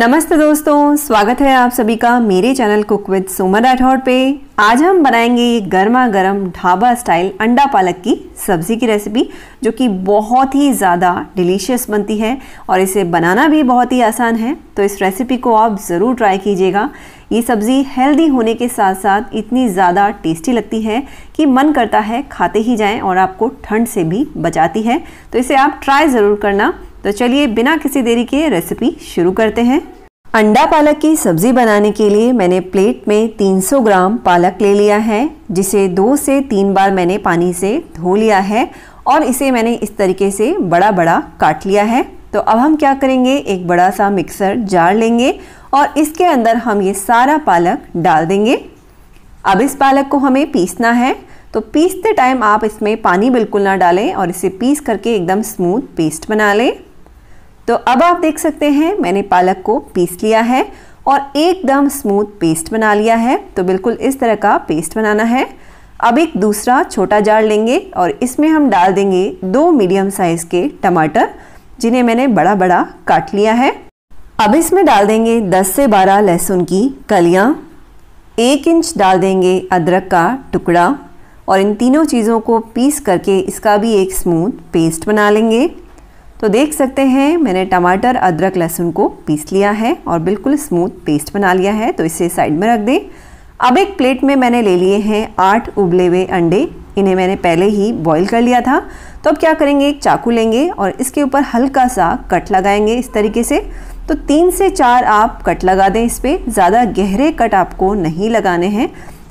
नमस्ते दोस्तों स्वागत है आप सभी का मेरे channel cook with Soma Rathore पे आज हम बनाएंगे गर्मा गर्म ढाबा स्टाइल अंडा पालक की सब्ज़ी की रेसिपी जो कि बहुत ही ज़्यादा डिलीशियस बनती है और इसे बनाना भी बहुत ही आसान है तो इस रेसिपी को आप ज़रूर ट्राई कीजिएगा ये सब्ज़ी हेल्दी होने के साथ साथ इतनी ज़्यादा टेस्टी लगती है कि मन करता है खाते ही जाएँ और आपको ठंड से भी बचाती है तो इसे आप ट्राई ज़रूर करना तो चलिए बिना किसी देरी के रेसिपी शुरू करते हैं अंडा पालक की सब्ज़ी बनाने के लिए मैंने प्लेट में 300 ग्राम पालक ले लिया है जिसे दो से तीन बार मैंने पानी से धो लिया है और इसे मैंने इस तरीके से बड़ा बड़ा काट लिया है तो अब हम क्या करेंगे एक बड़ा सा मिक्सर जार लेंगे और इसके अंदर हम ये सारा पालक डाल देंगे अब इस पालक को हमें पीसना है तो पीसते टाइम आप इसमें पानी बिल्कुल ना डालें और इसे पीस करके एकदम स्मूथ पेस्ट बना लें तो अब आप देख सकते हैं मैंने पालक को पीस लिया है और एकदम स्मूथ पेस्ट बना लिया है तो बिल्कुल इस तरह का पेस्ट बनाना है अब एक दूसरा छोटा जार लेंगे और इसमें हम डाल देंगे दो मीडियम साइज़ के टमाटर जिन्हें मैंने बड़ा बड़ा काट लिया है अब इसमें डाल देंगे 10 से 12 लहसुन की कलियाँ एक इंच डाल देंगे अदरक का टुकड़ा और इन तीनों चीज़ों को पीस करके इसका भी एक स्मूथ पेस्ट बना लेंगे तो देख सकते हैं मैंने टमाटर अदरक लहसुन को पीस लिया है और बिल्कुल स्मूथ पेस्ट बना लिया है तो इसे साइड में रख दें अब एक प्लेट में मैंने ले लिए हैं आठ उबले हुए अंडे इन्हें मैंने पहले ही बॉईल कर लिया था तो अब क्या करेंगे एक चाकू लेंगे और इसके ऊपर हल्का सा कट लगाएंगे इस तरीके से तो तीन से चार आप कट लगा दें इस पर ज़्यादा गहरे कट आपको नहीं लगाने हैं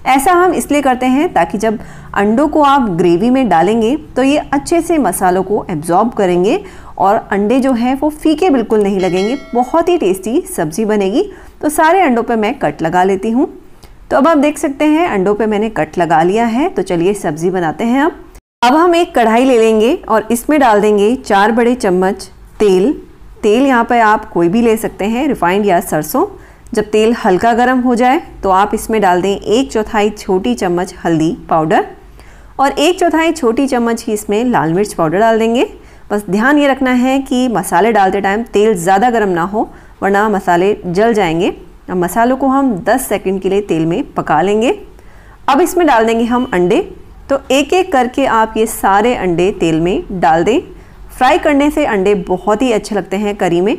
ऐसा हम इसलिए करते हैं ताकि जब अंडों को आप ग्रेवी में डालेंगे तो ये अच्छे से मसालों को एब्जॉर्ब करेंगे और अंडे जो हैं वो फीके बिल्कुल नहीं लगेंगे बहुत ही टेस्टी सब्ज़ी बनेगी तो सारे अंडों पर मैं कट लगा लेती हूँ तो अब आप देख सकते हैं अंडों पर मैंने कट लगा लिया है तो चलिए सब्ज़ी बनाते हैं अब अब हम एक कढ़ाई ले लेंगे और इसमें डाल देंगे चार बड़े चम्मच तेल तेल यहाँ पर आप कोई भी ले सकते हैं रिफाइंड या सरसों जब तेल हल्का गर्म हो जाए तो आप इसमें डाल दें एक चौथाई छोटी चम्मच हल्दी पाउडर और एक चौथाई छोटी चम्मच ही इसमें लाल मिर्च पाउडर डाल देंगे बस ध्यान ये रखना है कि मसाले डालते टाइम तेल ज़्यादा गर्म ना हो वरना मसाले जल जाएंगे अब मसालों को हम 10 सेकंड के लिए तेल में पका लेंगे अब इसमें डाल देंगे हम अंडे तो एक एक करके आप ये सारे अंडे तेल में डाल दें फ्राई करने से अंडे बहुत ही अच्छे लगते हैं करी में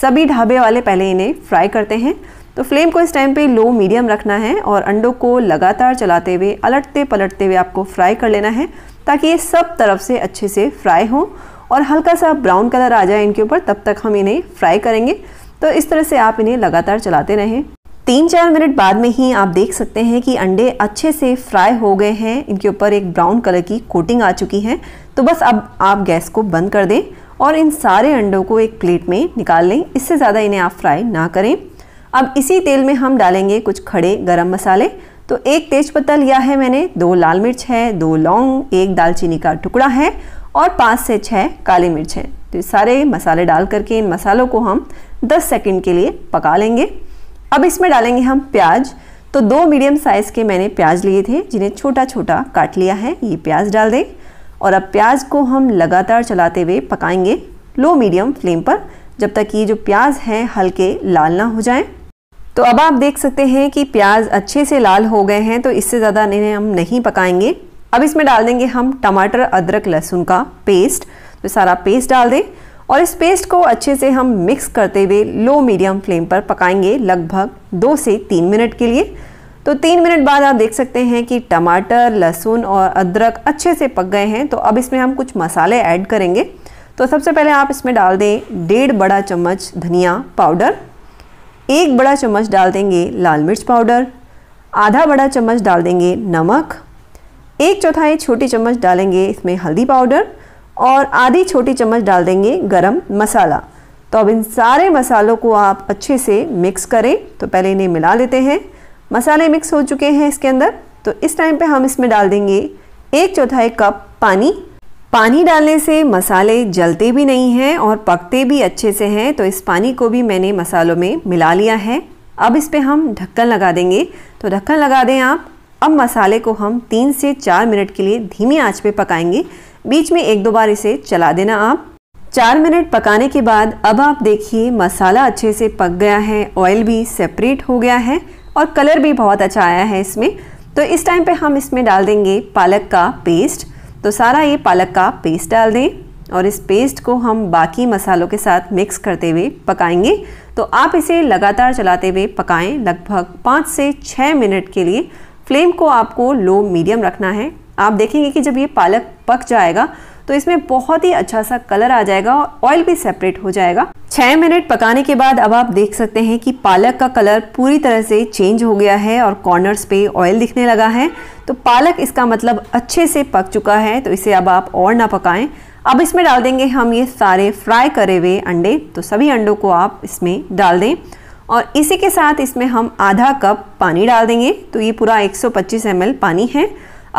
सभी ढाबे वाले पहले इन्हें फ्राई करते हैं तो फ्लेम को इस टाइम पे लो मीडियम रखना है और अंडों को लगातार चलाते हुए अलटते पलटते हुए आपको फ्राई कर लेना है ताकि ये सब तरफ से अच्छे से फ्राई हो और हल्का सा ब्राउन कलर आ जाए इनके ऊपर तब तक हम इन्हें फ्राई करेंगे तो इस तरह से आप इन्हें लगातार चलाते रहें तीन चार मिनट बाद में ही आप देख सकते हैं कि अंडे अच्छे से फ्राई हो गए हैं इनके ऊपर एक ब्राउन कलर की कोटिंग आ चुकी है तो बस अब आप गैस को बंद कर दें और इन सारे अंडों को एक प्लेट में निकाल लें इससे ज़्यादा इन्हें आप फ्राई ना करें अब इसी तेल में हम डालेंगे कुछ खड़े गरम मसाले तो एक तेज़पत्ता लिया है मैंने दो लाल मिर्च है दो लौंग एक दालचीनी का टुकड़ा है और पाँच से छः काली मिर्च हैं तो सारे मसाले डाल करके इन मसालों को हम 10 सेकंड के लिए पका लेंगे अब इसमें डालेंगे हम प्याज तो दो मीडियम साइज़ के मैंने प्याज लिए थे जिन्हें छोटा छोटा काट लिया है ये प्याज डाल दें और अब प्याज को हम लगातार चलाते हुए पकाएंगे लो मीडियम फ्लेम पर जब तक ये जो प्याज हैं हल्के लाल ना हो जाएं। तो अब आप देख सकते हैं कि प्याज अच्छे से लाल हो गए हैं तो इससे ज़्यादा इन्हें हम नहीं पकाएंगे अब इसमें डाल देंगे हम टमाटर अदरक लहसुन का पेस्ट तो सारा पेस्ट डाल दें और इस पेस्ट को अच्छे से हम मिक्स करते हुए लो मीडियम फ्लेम पर पकाएंगे लगभग दो से तीन मिनट के लिए तो तीन मिनट बाद आप देख सकते हैं कि टमाटर लहसुन और अदरक अच्छे से पक गए हैं तो अब इसमें हम कुछ मसाले ऐड करेंगे तो सबसे पहले आप इसमें डाल दें डेढ़ बड़ा चम्मच धनिया पाउडर एक बड़ा चम्मच डाल देंगे लाल मिर्च पाउडर आधा बड़ा चम्मच डाल देंगे नमक एक चौथाई छोटी चम्मच डालेंगे इसमें हल्दी पाउडर और आधी छोटी चम्मच डाल देंगे गरम मसाला तो अब इन सारे मसालों को आप अच्छे से मिक्स करें तो पहले इन्हें मिला लेते हैं मसाले मिक्स हो चुके हैं इसके अंदर तो इस टाइम पे हम इसमें डाल देंगे एक चौथाई कप पानी पानी डालने से मसाले जलते भी नहीं हैं और पकते भी अच्छे से हैं तो इस पानी को भी मैंने मसालों में मिला लिया है अब इस पर हम ढक्कन लगा देंगे तो ढक्कन लगा दें आप अब मसाले को हम तीन से चार मिनट के लिए धीमी आंच पे पकाएंगे बीच में एक दो बार इसे चला देना आप चार मिनट पकाने के बाद अब आप देखिए मसाला अच्छे से पक गया है ऑयल भी सेपरेट हो गया है और कलर भी बहुत अच्छा आया है इसमें तो इस टाइम पे हम इसमें डाल देंगे पालक का पेस्ट तो सारा ये पालक का पेस्ट डाल दें और इस पेस्ट को हम बाकी मसालों के साथ मिक्स करते हुए पकाएंगे तो आप इसे लगातार चलाते हुए पकाएं लगभग पाँच से छः मिनट के लिए फ्लेम को आपको लो मीडियम रखना है आप देखेंगे कि जब ये पालक पक जाएगा तो इसमें बहुत ही अच्छा सा कलर आ जाएगा और ऑयल भी सेपरेट हो जाएगा छः मिनट पकाने के बाद अब आप देख सकते हैं कि पालक का कलर पूरी तरह से चेंज हो गया है और कॉर्नर्स पे ऑयल दिखने लगा है तो पालक इसका मतलब अच्छे से पक चुका है तो इसे अब आप और ना पकाएं अब इसमें डाल देंगे हम ये सारे फ्राई करे हुए अंडे तो सभी अंडों को आप इसमें डाल दें और इसी के साथ इसमें हम आधा कप पानी डाल देंगे तो ये पूरा एक सौ पानी है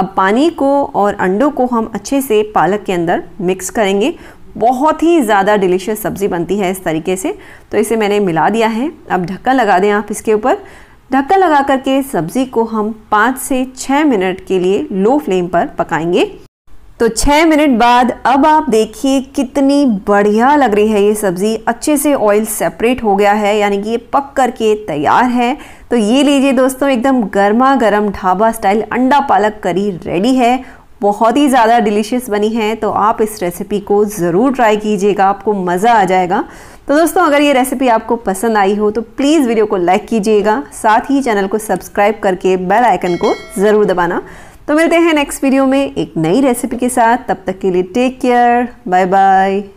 अब पानी को और अंडों को हम अच्छे से पालक के अंदर मिक्स करेंगे बहुत ही ज़्यादा डिलीशियस सब्ज़ी बनती है इस तरीके से तो इसे मैंने मिला दिया है अब ढक्कन लगा दें आप इसके ऊपर ढक्कन लगा करके सब्ज़ी को हम पाँच से छः मिनट के लिए लो फ्लेम पर पकाएंगे तो छः मिनट बाद अब आप देखिए कितनी बढ़िया लग रही है ये सब्ज़ी अच्छे से ऑयल सेपरेट हो गया है यानी कि ये पक कर के तैयार है तो ये लीजिए दोस्तों एकदम गर्मा गर्म ढाबा स्टाइल अंडा पालक करी रेडी है बहुत ही ज़्यादा डिलीशियस बनी है तो आप इस रेसिपी को ज़रूर ट्राई कीजिएगा आपको मज़ा आ जाएगा तो दोस्तों अगर ये रेसिपी आपको पसंद आई हो तो प्लीज़ वीडियो को लाइक कीजिएगा साथ ही चैनल को सब्सक्राइब करके बेल आइकन को ज़रूर दबाना तो मिलते हैं नेक्स्ट वीडियो में एक नई रेसिपी के साथ तब तक के लिए टेक केयर बाय बाय